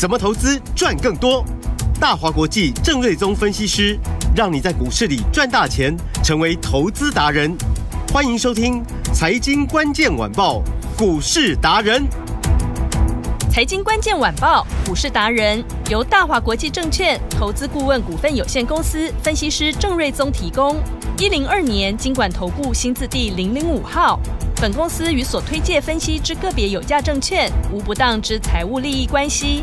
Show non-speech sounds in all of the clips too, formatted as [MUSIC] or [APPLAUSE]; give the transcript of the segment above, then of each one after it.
怎么投资赚更多？大华国际郑瑞宗分析师，让你在股市里赚大钱，成为投资达人。欢迎收听《财经关键晚报·股市达人》。《财经关键晚报·股市达人》由大华国际证券投资顾问股份有限公司分析师郑瑞宗提供。一零二年经管投顾新字第零零五号，本公司与所推介分析之个别有价证券无不当之财务利益关系。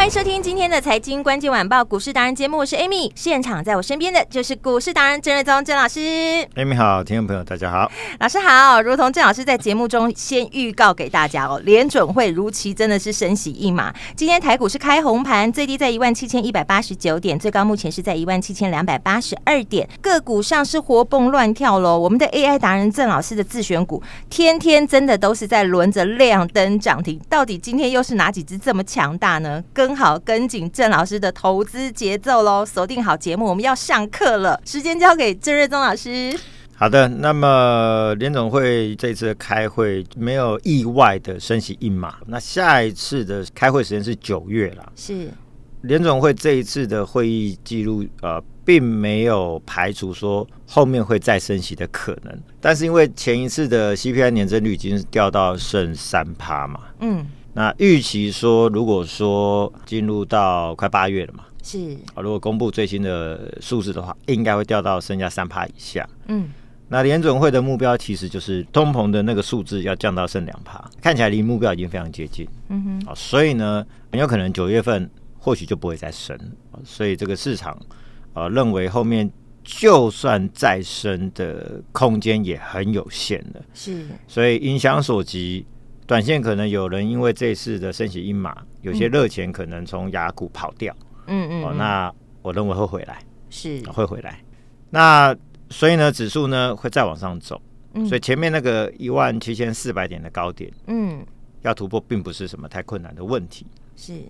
欢迎收听今天的财经关键晚报股市达人节目，我是 Amy，现场在我身边的就是股市达人郑瑞宗郑老师。Amy 好，听众朋友大家好，老师好。如同郑老师在节目中先预告给大家哦，联准会如期真的是升息一码。今天台股是开红盘，最低在一万七千一百八十九点，最高目前是在一万七千两百八十二点。个股上是活蹦乱跳喽。我们的 AI 达人郑老师的自选股，天天真的都是在轮着亮灯涨停。到底今天又是哪几只这么强大呢？跟好，跟紧郑老师的投资节奏喽，锁定好节目，我们要上课了。时间交给郑瑞宗老师。好的，那么联总会这次开会没有意外的升息一码，那下一次的开会时间是九月了。是联总会这一次的会议记录，呃，并没有排除说后面会再升息的可能，但是因为前一次的 CPI 年增率已经掉到剩三趴嘛，嗯。那预期说，如果说进入到快八月了嘛，是啊，如果公布最新的数字的话，应该会掉到剩下三趴以下。嗯，那联准会的目标其实就是通膨的那个数字要降到剩两趴，看起来离目标已经非常接近。嗯哼，啊，所以呢，很有可能九月份或许就不会再升，所以这个市场啊，认为后面就算再升的空间也很有限了。是，所以影响所及。短线可能有人因为这次的升息阴码，有些热钱可能从雅股跑掉。嗯嗯。哦，那我认为会回来，是会回来。那所以呢，指数呢会再往上走。嗯。所以前面那个一万七千四百点的高点，嗯，要突破并不是什么太困难的问题。是。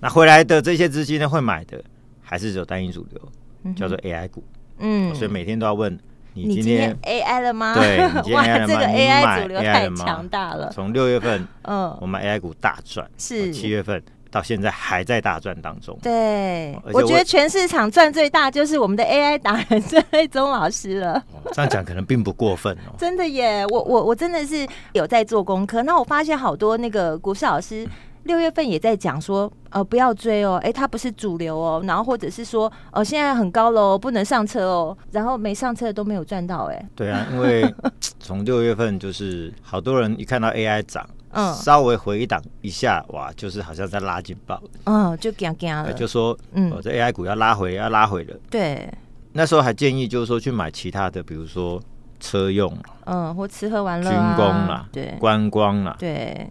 那回来的这些资金呢，会买的还是只有单一主流，叫做 AI 股。嗯。所以每天都要问。你今天 AI 了吗？对，[LAUGHS] 哇，这个 AI 主流太强大了。从六月份，嗯，我们 AI 股大赚，是七月份到现在还在大赚当中。对，我觉得全市场赚最大就是我们的 AI 达人钟老师了。这样讲可能并不过分哦。[LAUGHS] 真的耶，我我我真的是有在做功课。那我发现好多那个股市老师。六月份也在讲说，呃，不要追哦，哎，它不是主流哦，然后或者是说，呃，现在很高了不能上车哦，然后没上车都没有赚到哎。对啊，因为 [LAUGHS] 从六月份就是好多人一看到 AI 涨，嗯，稍微回档一下，哇，就是好像在拉警报，嗯，就这 g 这 a 了，就说，嗯，这 AI 股要拉回，要拉回了。对，那时候还建议就是说去买其他的，比如说车用，嗯，或吃喝玩乐、军工啦，对，观光啦，对。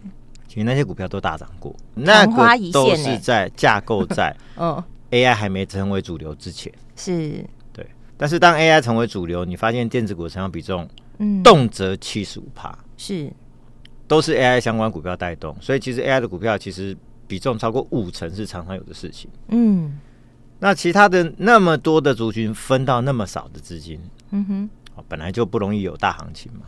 你那些股票都大涨过，那个都是在架构在 [LAUGHS] 嗯 AI 还没成为主流之前是，对。但是当 AI 成为主流，你发现电子股的成交比重嗯动辄七十五帕是，都是 AI 相关股票带动，所以其实 AI 的股票其实比重超过五成是常常有的事情。嗯，那其他的那么多的族群分到那么少的资金，嗯哼，本来就不容易有大行情嘛。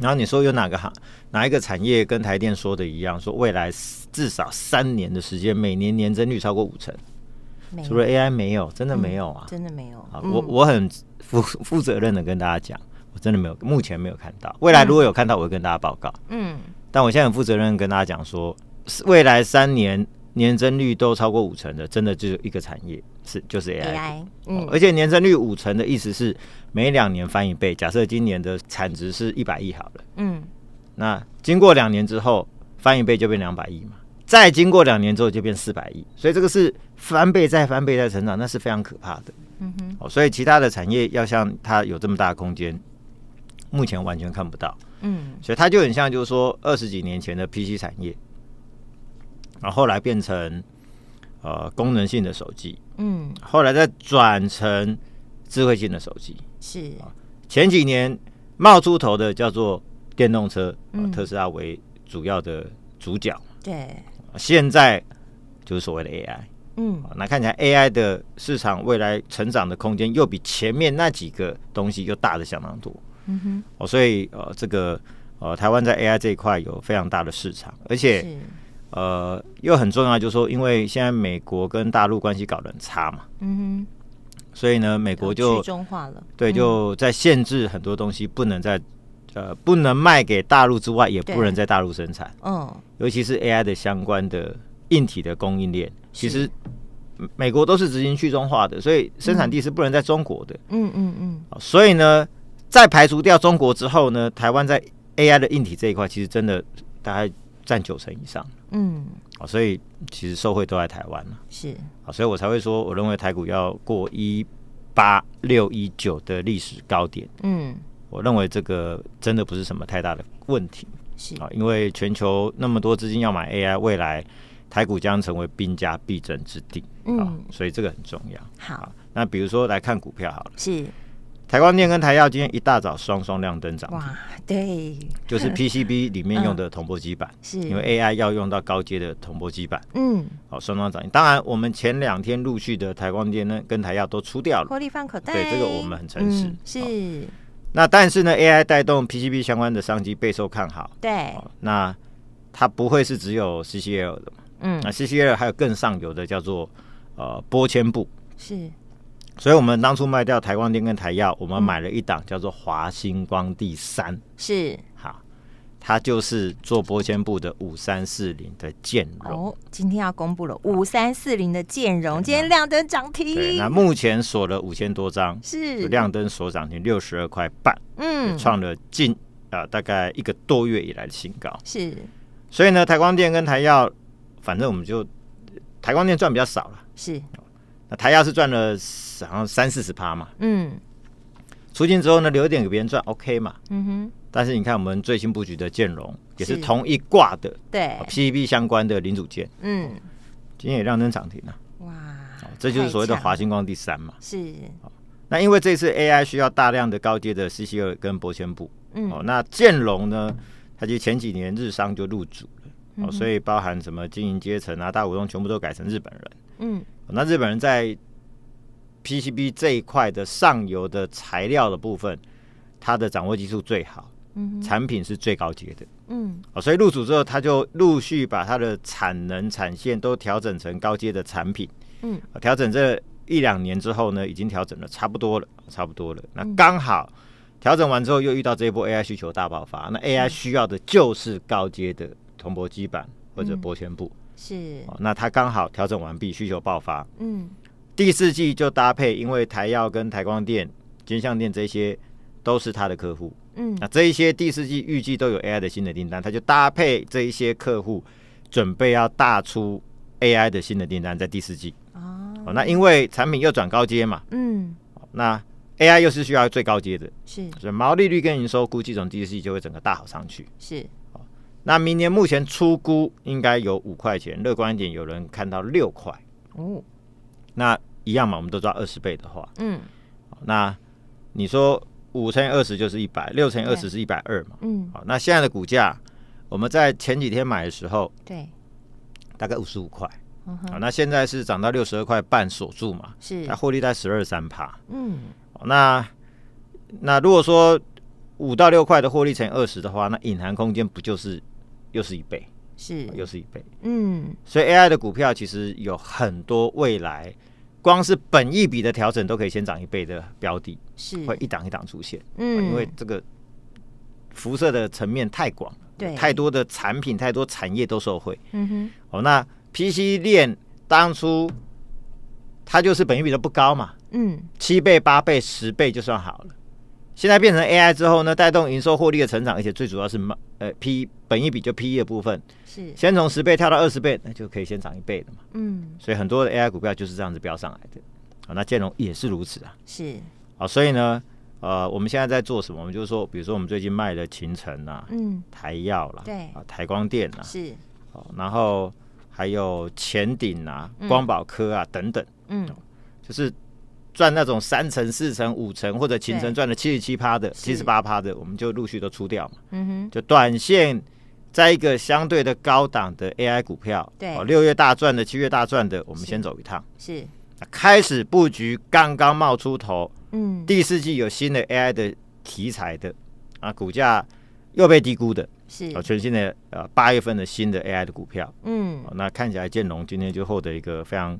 然后你说有哪个行哪一个产业跟台电说的一样，说未来至少三年的时间，每年年增率超过五成，除了 AI 没有，真的没有啊，真的没有。啊、我我很负负责任的跟大家讲，我真的没有，目前没有看到。未来如果有看到，我会跟大家报告。嗯，但我现在很负责任跟大家讲说，未来三年。年增率都超过五成的，真的就是一个产业是就是 AI，嗯，而且年增率五成的意思是每两年翻一倍。假设今年的产值是一百亿好了，嗯，那经过两年之后翻一倍就变两百亿嘛，再经过两年之后就变四百亿。所以这个是翻倍再翻倍再成长，那是非常可怕的。嗯哼，哦，所以其他的产业要像它有这么大的空间，目前完全看不到。嗯，所以它就很像就是说二十几年前的 PC 产业。然后后来变成，呃，功能性的手机，嗯，后来再转成智慧性的手机，是啊，前几年冒出头的叫做电动车，特斯拉为主要的主角，对，现在就是所谓的 AI，嗯，那看起来 AI 的市场未来成长的空间又比前面那几个东西又大的相当多，嗯哼，哦，所以呃，这个呃，台湾在 AI 这一块有非常大的市场，而且。呃，又很重要，就是说，因为现在美国跟大陆关系搞得很差嘛，嗯哼，所以呢，美国就去中化了，对，就在限制很多东西，不能在呃不能卖给大陆之外，也不能在大陆生产，嗯，尤其是 AI 的相关的硬体的供应链，其实美国都是执行去中化的，所以生产地是不能在中国的，嗯嗯嗯，所以呢，在排除掉中国之后呢，台湾在 AI 的硬体这一块，其实真的大概。占九成以上，嗯，啊，所以其实受惠都在台湾嘛。是啊，所以我才会说，我认为台股要过一八六一九的历史高点，嗯，我认为这个真的不是什么太大的问题，是啊，因为全球那么多资金要买 AI，未来台股将成为兵家必争之地，嗯，所以这个很重要。好，那比如说来看股票好了，是。台光电跟台耀今天一大早双双亮灯涨哇，对，就是 [LAUGHS] PCB 里面用的铜箔基板，是因为 AI 要用到高阶的铜箔基板，嗯，好，双双涨停。当然，我们前两天陆续的台光电呢跟台耀都出掉了，获利放口袋，对，这个我们很诚实。是，那但是呢，AI 带动 PCB 相关的商机备受看好，对，那它不会是只有 CCL 的嘛，嗯，那 CCL 还有更上游的叫做呃波纤布，是。所以，我们当初卖掉台光电跟台药，我们买了一档叫做华星光第三，是好，它就是做玻纤布的五三四零的建融。哦，今天要公布了五三四零的建融，今天亮灯涨停。对，那目前锁了五千多张，是亮灯锁涨停六十二块半，嗯，创了近啊大概一个多月以来的新高。是，所以呢，台光电跟台药，反正我们就台光电赚比较少了，是。那台亚是赚了好像三四十趴嘛，嗯，出境之后呢，留一点给别人赚，OK 嘛，嗯哼。但是你看我们最新布局的建融也是同一挂的，对，PCB 相关的零组件，嗯，今天也亮灯涨停了，哇，这就是所谓的华星光第三嘛，是。那因为这次 AI 需要大量的高阶的 c c 二跟玻纤布，嗯，哦，那建融呢，它就前几年日商就入主了，哦，所以包含什么经营阶层啊、大股东全部都改成日本人。嗯，那日本人在 PCB 这一块的上游的材料的部分，它的掌握技术最好，嗯，产品是最高阶的，嗯，啊，所以入主之后，他就陆续把它的产能产线都调整成高阶的产品，嗯，调整这一两年之后呢，已经调整的差不多了，差不多了。那刚好调整完之后，又遇到这一波 AI 需求大爆发，那 AI 需要的就是高阶的铜箔基板或者玻纤布。是，那它刚好调整完毕，需求爆发，嗯，第四季就搭配，因为台药跟台光电、金相电这些都是它的客户，嗯，那这一些第四季预计都有 AI 的新的订单，它就搭配这一些客户，准备要大出 AI 的新的订单在第四季哦，那因为产品又转高阶嘛，嗯，那 AI 又是需要最高阶的，是，所以毛利率跟营收估计从第四季就会整个大好上去，是。那明年目前出估应该有五块钱，乐观一点有人看到六块哦。那一样嘛，我们都抓二十倍的话，嗯，那你说五乘以二十就是一百，六乘以二十是一百二嘛，嗯。好，那现在的股价我们在前几天买的时候，对，大概五十五块，好，那现在是涨到六十二块半锁住嘛，是，那获利在十二三趴，嗯。好，那那如果说五到六块的获利乘以二十的话，那隐含空间不就是？又是一倍，是又是一倍，嗯，所以 AI 的股票其实有很多未来，光是本一笔的调整都可以先涨一倍的标的，是会一档一档出现，嗯，因为这个辐射的层面太广了，对，太多的产品、太多产业都受惠，嗯哼，哦，那 PC 链当初它就是本一比都不高嘛，嗯，七倍、八倍、十倍就算好了，现在变成 AI 之后呢，带动营收、获利的成长，而且最主要是呃 P。本一笔就 P E 的部分是先从十倍跳到二十倍，那就可以先涨一倍的嘛。嗯，所以很多的 A I 股票就是这样子飙上来的啊。那建融也是如此啊。是啊，所以呢，呃，我们现在在做什么？我们就是说，比如说我们最近卖的秦城啊，嗯，台药啦，对啊，台光电啊，是哦，然后还有前顶啊，光宝科啊等等，嗯，就是赚那种三成、四成、五成或者秦城赚了七十七趴的、七十八趴的，我们就陆续都出掉嘛。嗯哼，就短线。在一个相对的高档的 AI 股票，对，六月大赚的，七月大赚的，我们先走一趟，是，开始布局刚刚冒出头，嗯，第四季有新的 AI 的题材的，啊，股价又被低估的，是，全新的，呃，八月份的新的 AI 的股票，嗯，那看起来建龙今天就获得一个非常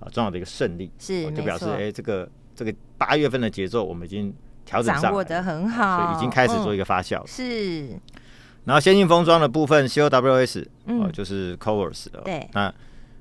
啊重要的一个胜利，是，就表示哎，这个这个八月份的节奏我们已经调整上，掌握的很好，已经开始做一个发酵，是。然后先进封装的部分，COWS 哦，就是 Covers 的。对，那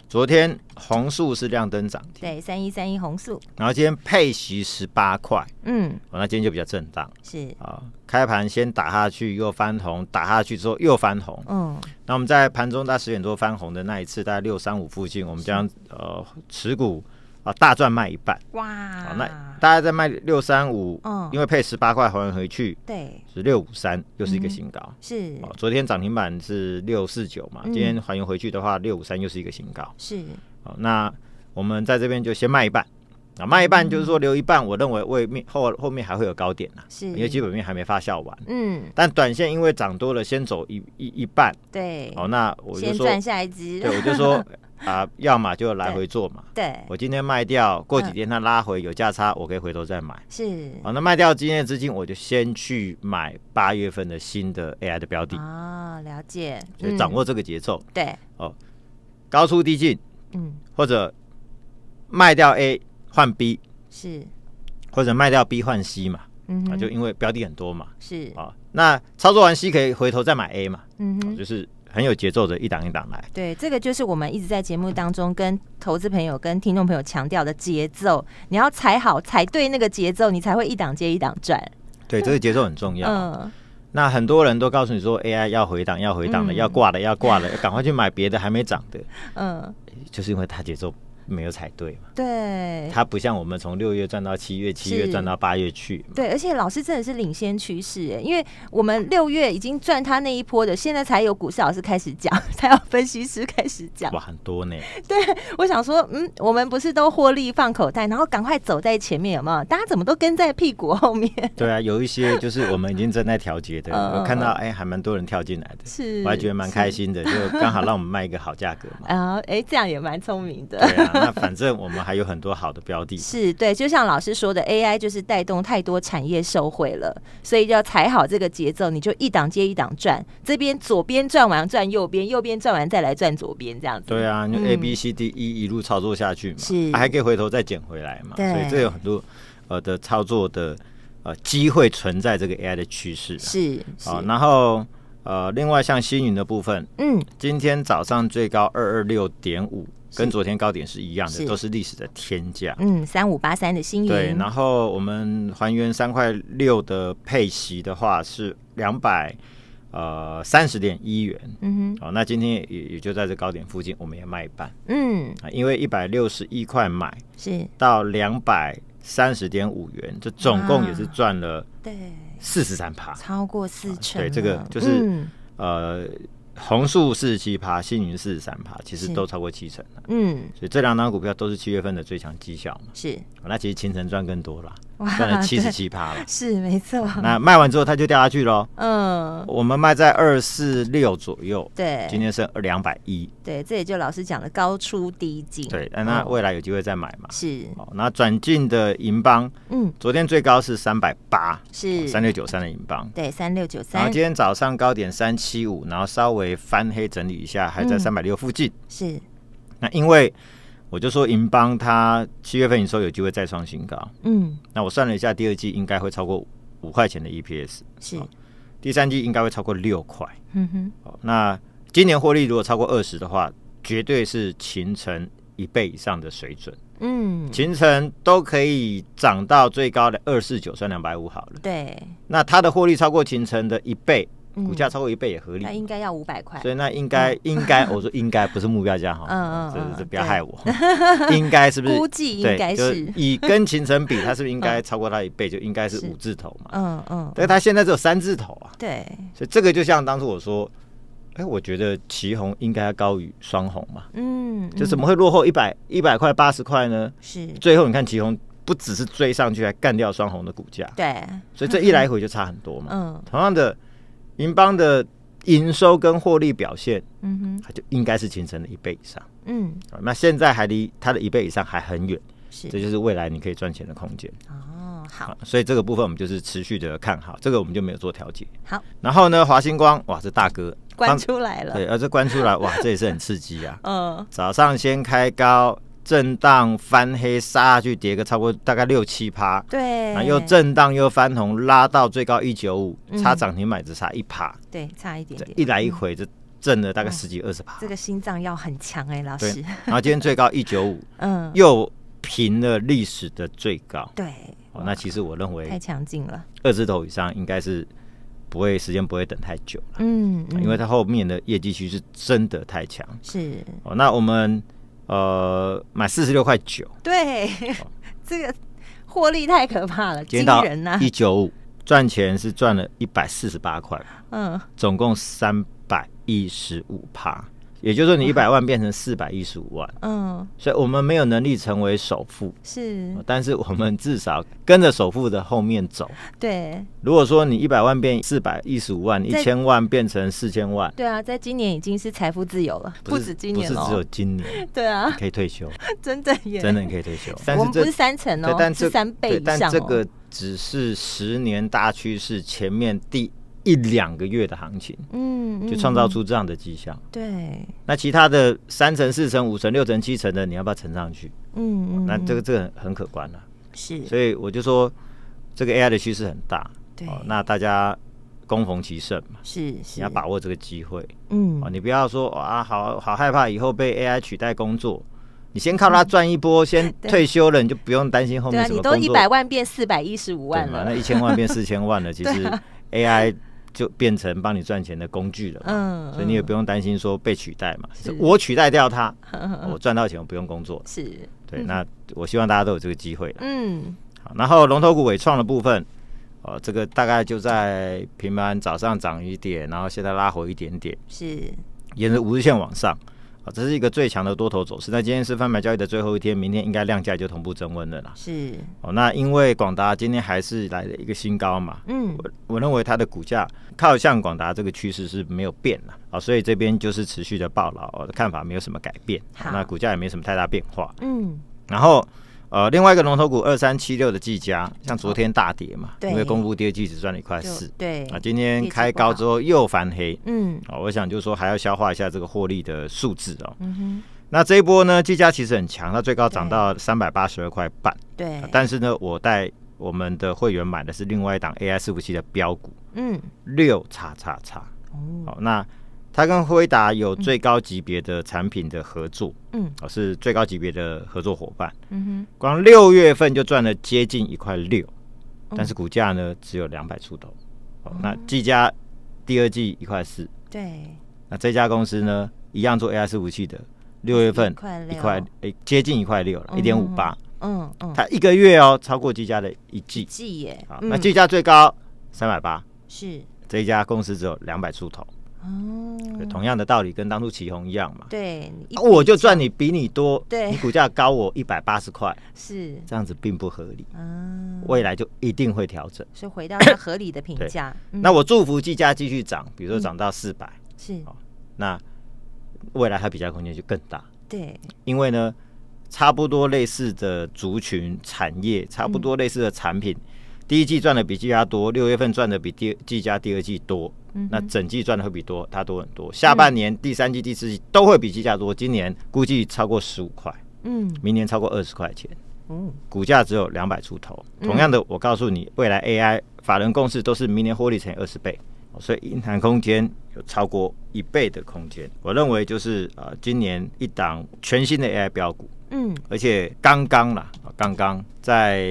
昨天红素是亮灯涨，对，三一三一红素。然后今天配席十八块，嗯，那今天就比较震荡，是啊，开盘先打下去，又翻红，打下去之后又翻红，嗯，那我们在盘中概十点多翻红的那一次，在六三五附近，我们将呃持股。啊，大赚卖一半哇！好，那大家在卖六三五，因为配十八块还原回去，对，是六五三，又是一个新高。是，哦，昨天涨停板是六四九嘛？今天还原回去的话，六五三又是一个新高。是，好，那我们在这边就先卖一半。卖一半就是说留一半，我认为未面后后面还会有高点呐，是，因为基本面还没发酵完。嗯，但短线因为涨多了，先走一一一半。对，哦，那我就说下一只。对，我就说 [LAUGHS] 啊，要么就来回做嘛。对，我今天卖掉，过几天它拉回有价差，我可以回头再买。是，好，那卖掉今天的资金，我就先去买八月份的新的 AI 的标的。啊，了解，就掌握这个节奏。对，哦，高出低进，嗯，或者卖掉 A。换 B 是，或者卖掉 B 换 C 嘛，嗯哼，就因为标的很多嘛，是啊。那操作完 C 可以回头再买 A 嘛，嗯哼，就是很有节奏的一档一档来。对，这个就是我们一直在节目当中跟投资朋友、跟听众朋友强调的节奏，你要踩好、踩对那个节奏，你才会一档接一档转。对，这个节奏很重要。嗯，那很多人都告诉你说 AI 要回档、要回档的、要挂的、要挂的，赶快去买别的还没涨的。嗯，就是因为他节奏。没有踩对嘛？对，它不像我们从六月赚到七月，七月赚到八月去。对，而且老师真的是领先趋势因为我们六月已经赚他那一波的，现在才有股市老师开始讲，[LAUGHS] 才有分析师开始讲，哇，很多呢。对，我想说，嗯，我们不是都获利放口袋，然后赶快走在前面，有没有？大家怎么都跟在屁股后面？对啊，[LAUGHS] 有一些就是我们已经正在调节的，我看到哎，还蛮多人跳进来的，是，我还觉得蛮开心的，就刚好让我们卖一个好价格嘛。啊，[LAUGHS] 哎，这样也蛮聪明的。那反正我们还有很多好的标的，是对，就像老师说的，AI 就是带动太多产业受惠了，所以就要踩好这个节奏，你就一档接一档转，这边左边转完转右边，右边转完再来转左边，这样对啊，就 A B C D E 一路操作下去，是还可以回头再捡回来嘛，所以这有很多呃的操作的呃机会存在这个 AI 的趋势，是啊，然后呃，另外像星云的部分，嗯，今天早上最高二二六点五。跟昨天高点是一样的，都是历史的天价。嗯，三五八三的新元。对，然后我们还原三块六的配息的话是两百呃三十点一元。嗯哼，哦，那今天也也就在这高点附近，我们也卖一半。嗯，因为一百六十一块买是到两百三十点五元，这总共也是赚了对四十三趴，超过四成。对，这个就是呃。红树四十七趴，星云四十三趴，其实都超过七成。嗯，所以这两张股票都是七月份的最强绩效嘛。是，那其实清晨赚更多了。赚了七十七趴了，是没错。那卖完之后，它就掉下去喽。嗯，我们卖在二四六左右。对，今天是两百一。对，这也就老师讲的高出低进。对，那未来有机会再买嘛？是。那转进的银邦，嗯，昨天最高是三百八，是三六九三的银邦。对，三六九三。然后今天早上高点三七五，然后稍微翻黑整理一下，还在三百六附近。是。那因为。我就说银邦，它七月份你说有机会再创新高，嗯，那我算了一下，第二季应该会超过五块钱的 EPS，是，第三季应该会超过六块，嗯哼，哦，那今年获利如果超过二十的话，绝对是秦城一倍以上的水准，嗯，秦城都可以涨到最高的二四九，算两百五好了，对，那它的获利超过秦城的一倍。股价超过一倍也合理，那应该要五百块，所以那应该应该我说应该不是目标价哈，这这不要害我，[LAUGHS] 应该是不是？估计应该是，以跟秦城比，它是不是应该 [LAUGHS] 超过它一倍，就应该是五字头嘛？嗯嗯，但它现在只有三字头啊，对，所以这个就像当初我说，哎，我觉得旗红应该要高于双红嘛，嗯，就怎么会落后一百一百块八十块呢？是，最后你看旗红不只是追上去，还干掉双红的股价，对，所以这一来回就差很多嘛，嗯，同样的。银邦的营收跟获利表现，嗯哼，它就应该是形成了一倍以上，嗯，那现在还离它的一倍以上还很远，是，这就是未来你可以赚钱的空间哦，好，所以这个部分我们就是持续的看好，这个我们就没有做调节，好，然后呢，华星光，哇，这大哥关出来了，对，而这关出来，哇，这也是很刺激啊，[LAUGHS] 嗯，早上先开高。震荡翻黑杀下去，跌个超过大概六七趴，对，然后又震荡又翻红，拉到最高一九五，差涨停买只差一趴，对，差一点一来一回就震了大概十几二十趴。这个心脏要很强哎，老师。然后今天最高 [LAUGHS] 一九五，嗯，又平了历史的最高。对。哦，那其实我认为太强劲了，二十头以上应该是不会，时间不会等太久了。嗯，因为它后面的业绩趋势真的太强。是。哦，那我们。呃，买四十六块九，对，这个获利太可怕了，惊人呐！一九五赚钱是赚了一百四十八块，嗯，总共三百一十五趴，也就是说，你一百万变成四百一十五万，[LAUGHS] 嗯，所以我们没有能力成为首富，是，但是我们至少跟着首富的后面走。对，如果说你一百万变四百一十五万，一千万变成四千万，对啊，在今年已经是财富自由了，不止今年哦，不是只有今年，[LAUGHS] 对啊，可以退休，[LAUGHS] 真的也真的可以退休，但是不是三层哦，但是三倍以上但这个只是十年大趋势前面第。一两个月的行情，嗯，就创造出这样的迹效，对。那其他的三成、四成、五成、六成、七成的，你要不要乘上去？嗯，那这个这个很可观了。是，所以我就说，这个 AI 的趋势很大，对。那大家攻逢其胜嘛，是是，你要把握这个机会，嗯。哦，你不要说啊，好好害怕以后被 AI 取代工作，你先靠它赚一波，先 [LAUGHS] 退休了，你就不用担心后面什么。对，都一百万变四百一十五万了，那一千万变四千万了。[LAUGHS] 其实 AI。就变成帮你赚钱的工具了，嗯，所以你也不用担心说被取代嘛，是我取代掉它，我赚到钱我不用工作，[LAUGHS] 是对。那我希望大家都有这个机会，嗯。好，然后龙头股伟创的部分，哦，这个大概就在平板早上涨一点，然后现在拉回一点点，是沿着五日线往上。啊，这是一个最强的多头走势。那今天是翻牌交易的最后一天，明天应该量价就同步增温了啦。是哦，那因为广达今天还是来了一个新高嘛，嗯，我我认为它的股价靠向广达这个趋势是没有变的啊，所以这边就是持续的爆牢，我的看法没有什么改变。好，那股价也没什么太大变化。嗯，然后。呃，另外一个龙头股二三七六的技嘉，像昨天大跌嘛，因为公布第二季只赚了一块四，对啊，今天开高之后又翻黑，嗯，哦，我想就是说还要消化一下这个获利的数字哦。那这一波呢，技嘉其实很强，它最高涨到三百八十二块半，对，但是呢，我带我们的会员买的是另外一档 AI 服器的标股，嗯，六叉叉叉，哦，那。他跟辉达有最高级别的产品的合作，嗯，哦，是最高级别的合作伙伴，嗯哼，光六月份就赚了接近一块六，但是股价呢只有两百出头，哦，那技嘉第二季一块四，对，那这家公司呢一样做 AI 服务器的，六月份一块一块接近一块六了，一点五八，嗯嗯，它一个月哦超过技嘉的一季，季耶，啊，那技嘉最高三百八，是，这家公司只有两百出头。哦，同样的道理跟当初旗红一样嘛。对，我就赚你比你多，对你股价高我一百八十块，[LAUGHS] 是这样子并不合理。嗯，未来就一定会调整。所以回到合理的评价，那我祝福计价继续涨，比如说涨到四百，是。那未来它比价空间就更大。对，因为呢，差不多类似的族群产业，差不多类似的产品。第一季赚的比季家多，六月份赚的比第季家第二季多，那整季赚的会比多它多很多。下半年第三季、第四季都会比季家多，今年估计超过十五块，嗯，明年超过二十块钱，嗯，股价只有两百出头。同样的，我告诉你，未来 AI 法人共识都是明年获利乘以二十倍。所以硬盘空间有超过一倍的空间，我认为就是啊，今年一档全新的 AI 标股，嗯，而且刚刚啦，刚刚在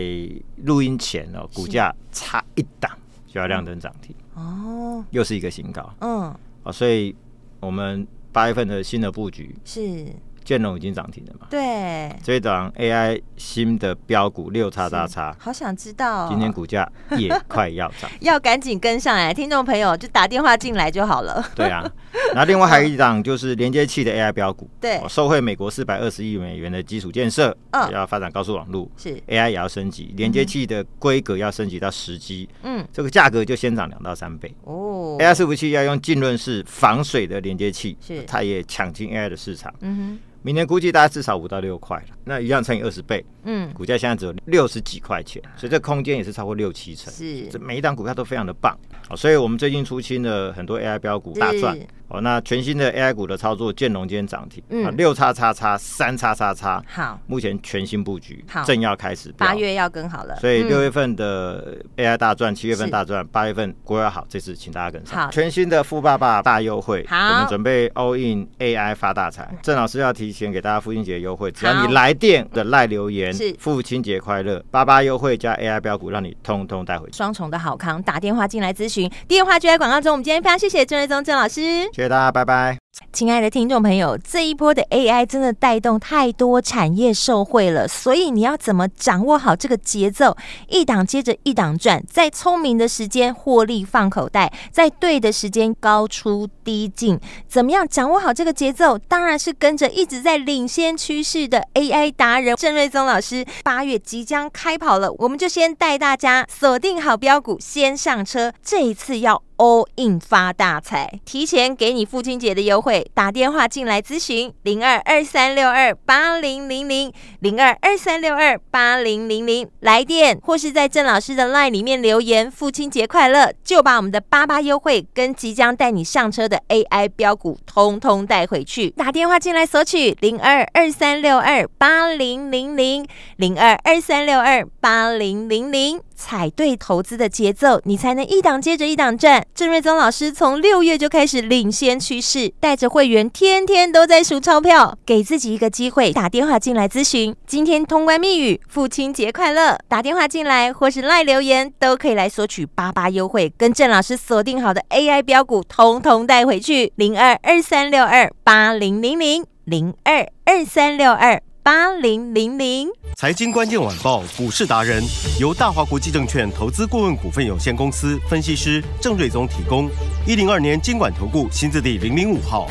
录音前哦，股价差一档就要亮灯涨停哦，又是一个新高，嗯，啊，所以我们八月份的新的布局是。建龙已经涨停了嘛？对，这一档 AI 新的标股六叉叉叉，好想知道今天股价也快要涨，[LAUGHS] 要赶紧跟上来。听众朋友就打电话进来就好了。对啊，那另外还一档就是连接器的 AI [LAUGHS] 标股，对，受惠美国四百二十亿美元的基础建设，嗯，要发展高速网路，是 AI 也要升级连接器的规格要升级到十 G，嗯，这个价格就先涨两到三倍哦。AI 服器要用浸润式防水的连接器，是它也抢进 AI 的市场，嗯哼。明年估计大家至少五到六块了，那一样乘以二十倍，嗯，股价现在只有六十几块钱，所以这空间也是超过六七成，是，这每一档股票都非常的棒，好，所以我们最近出清了很多 AI 标股，大赚。哦，那全新的 AI 股的操作，建龙今天涨停，嗯，六叉叉叉，三叉叉叉，好，目前全新布局，好，正要开始，八月要跟好了，所以六月份的 AI 大赚，七月份大赚，八月份更要好，这次请大家跟上，好，全新的富爸爸大优惠，好，我们准备 in AI 发大财，郑老师要提前给大家父亲节优惠，只要你来电的赖留言，是父亲节快乐，八八优惠加 AI 标股，让你通通带回去，双重的好康，打电话进来咨询，电话就在广告中，我们今天非常谢谢郑瑞宗郑老师。谢谢大家，拜拜。亲爱的听众朋友，这一波的 AI 真的带动太多产业受惠了，所以你要怎么掌握好这个节奏？一档接着一档转，在聪明的时间获利放口袋，在对的时间高出低进，怎么样掌握好这个节奏？当然是跟着一直在领先趋势的 AI 达人郑瑞宗老师。八月即将开跑了，我们就先带大家锁定好标股，先上车。这一次要。哦，印发大财！提前给你父亲节的优惠，打电话进来咨询零二二三六二八零零零零二二三六二八零零零来电，或是在郑老师的 LINE 里面留言，父亲节快乐！就把我们的八八优惠跟即将带你上车的 AI 标股，通通带回去。打电话进来索取零二二三六二八零零零零二二三六二八零零零。踩对投资的节奏，你才能一档接着一档赚。郑瑞宗老师从六月就开始领先趋势，带着会员天天都在数钞票。给自己一个机会，打电话进来咨询。今天通关密语：父亲节快乐！打电话进来或是赖留言，都可以来索取八八优惠，跟郑老师锁定好的 AI 标股，通通带回去。零二二三六二八零零零零二二三六二。八零零零，财经关键晚报股市达人，由大华国际证券投资顾问股份有限公司分析师郑瑞宗提供。一零二年监管投顾新字第零零五号，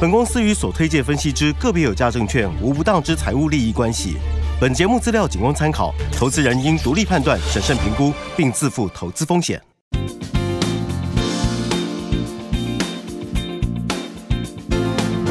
本公司与所推介分析之个别有价证券无不当之财务利益关系。本节目资料仅供参考，投资人应独立判断、审慎评估，并自负投资风险。